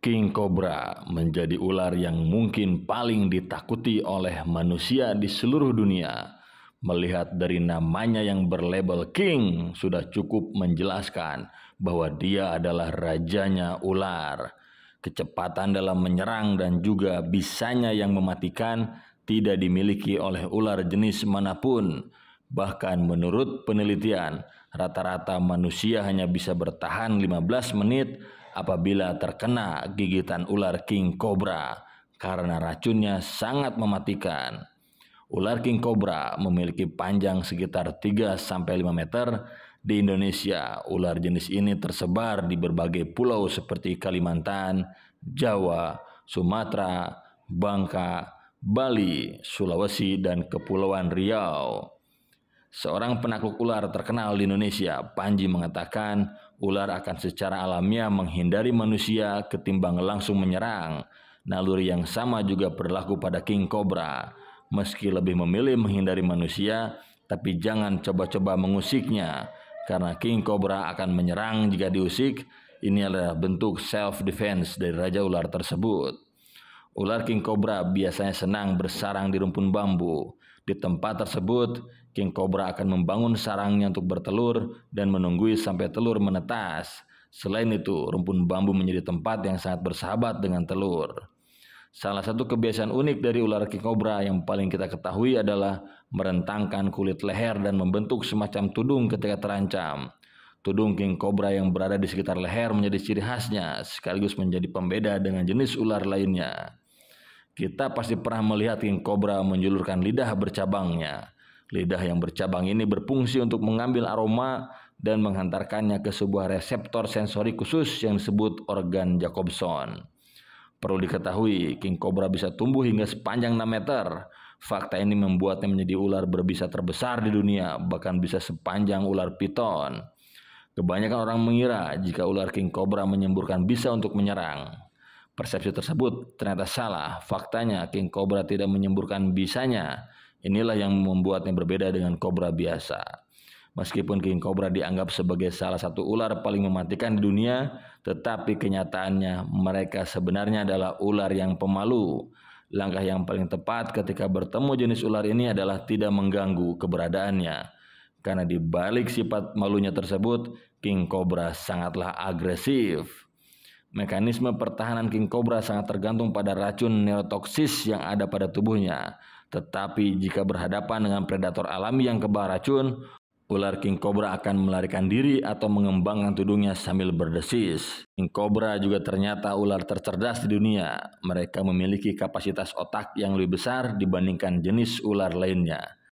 King Cobra menjadi ular yang mungkin paling ditakuti oleh manusia di seluruh dunia. Melihat dari namanya yang berlabel King sudah cukup menjelaskan bahwa dia adalah rajanya ular. Kecepatan dalam menyerang dan juga bisanya yang mematikan tidak dimiliki oleh ular jenis manapun. Bahkan menurut penelitian, rata-rata manusia hanya bisa bertahan 15 menit apabila terkena gigitan ular king cobra karena racunnya sangat mematikan. Ular king cobra memiliki panjang sekitar 3 5 meter. Di Indonesia, ular jenis ini tersebar di berbagai pulau seperti Kalimantan, Jawa, Sumatera, Bangka, Bali, Sulawesi, dan Kepulauan Riau. Seorang penakluk ular terkenal di Indonesia, Panji mengatakan ular akan secara alamiah menghindari manusia ketimbang langsung menyerang. Naluri yang sama juga berlaku pada King Cobra. Meski lebih memilih menghindari manusia, tapi jangan coba-coba mengusiknya. Karena King Cobra akan menyerang jika diusik, ini adalah bentuk self-defense dari Raja Ular tersebut. Ular King Cobra biasanya senang bersarang di rumpun bambu. Di tempat tersebut, King Cobra akan membangun sarangnya untuk bertelur dan menunggu sampai telur menetas. Selain itu, rumpun bambu menjadi tempat yang sangat bersahabat dengan telur. Salah satu kebiasaan unik dari ular king cobra yang paling kita ketahui adalah merentangkan kulit leher dan membentuk semacam tudung ketika terancam. Tudung king cobra yang berada di sekitar leher menjadi ciri khasnya, sekaligus menjadi pembeda dengan jenis ular lainnya. Kita pasti pernah melihat king cobra menjulurkan lidah bercabangnya. Lidah yang bercabang ini berfungsi untuk mengambil aroma dan menghantarkannya ke sebuah reseptor sensori khusus yang disebut organ Jacobson. Perlu diketahui, king cobra bisa tumbuh hingga sepanjang 6 meter. Fakta ini membuatnya menjadi ular berbisa terbesar di dunia, bahkan bisa sepanjang ular piton. Kebanyakan orang mengira jika ular king cobra menyemburkan bisa untuk menyerang. Persepsi tersebut ternyata salah. Faktanya King Cobra tidak menyemburkan bisanya. Inilah yang membuatnya berbeda dengan kobra biasa. Meskipun King Cobra dianggap sebagai salah satu ular paling mematikan di dunia, tetapi kenyataannya mereka sebenarnya adalah ular yang pemalu. Langkah yang paling tepat ketika bertemu jenis ular ini adalah tidak mengganggu keberadaannya. Karena di balik sifat malunya tersebut, King Cobra sangatlah agresif. Mekanisme pertahanan king cobra sangat tergantung pada racun neurotoksis yang ada pada tubuhnya. Tetapi jika berhadapan dengan predator alami yang kebal racun, ular king cobra akan melarikan diri atau mengembangkan tudungnya sambil berdesis. King cobra juga ternyata ular tercerdas di dunia. Mereka memiliki kapasitas otak yang lebih besar dibandingkan jenis ular lainnya.